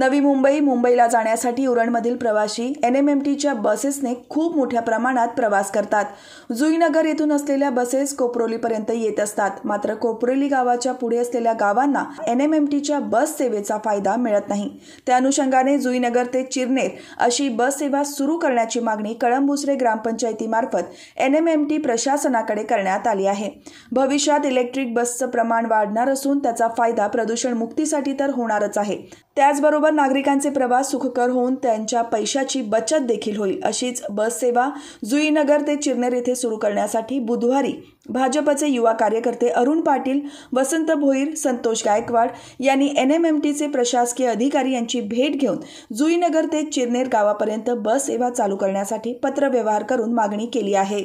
नवी मुंबई मुंबईला जाण्यासाठी उरणमधील प्रवासी एन एम एम टीच्या बसेसने खूप मोठ्या प्रमाणात प्रवास करतात जुईनगर येथून असलेल्या बसेस कोपरोलीपर्यंत येत असतात मात्र कोपरोली गावाच्या पुढे असलेल्या गावांना एन एम एम टीच्या बस सेवेचा फायदा मिळत नाही त्या अनुषंगाने जुईनगर ते चिरनेर अशी बस सेवा सुरू करण्याची मागणी कळंबुसरे ग्रामपंचायतीमार्फत एन एम एम टी प्रशासनाकडे करण्यात आली आहे भविष्यात इलेक्ट्रिक बसचं प्रमाण वाढणार असून त्याचा फायदा प्रदूषण मुक्तीसाठी तर होणारच आहे त्याचबरोबर त्याचबरोबर नागरिकांचे प्रवास सुखकर होऊन त्यांच्या पैशाची बचत देखील होईल अशीच बससेवा जुईनगर ते चिरनेर येथे सुरू करण्यासाठी बुधवारी भाजपचे युवा कार्यकर्ते अरुण पाटील वसंत भोईर संतोष गायकवाड यांनी एन एम एम टीचे प्रशासकीय अधिकारी यांची भेट घेऊन जुईनगर ते चिरनेर गावापर्यंत बस सेवा चालू करण्यासाठी पत्रव्यवहार करून मागणी केली आहे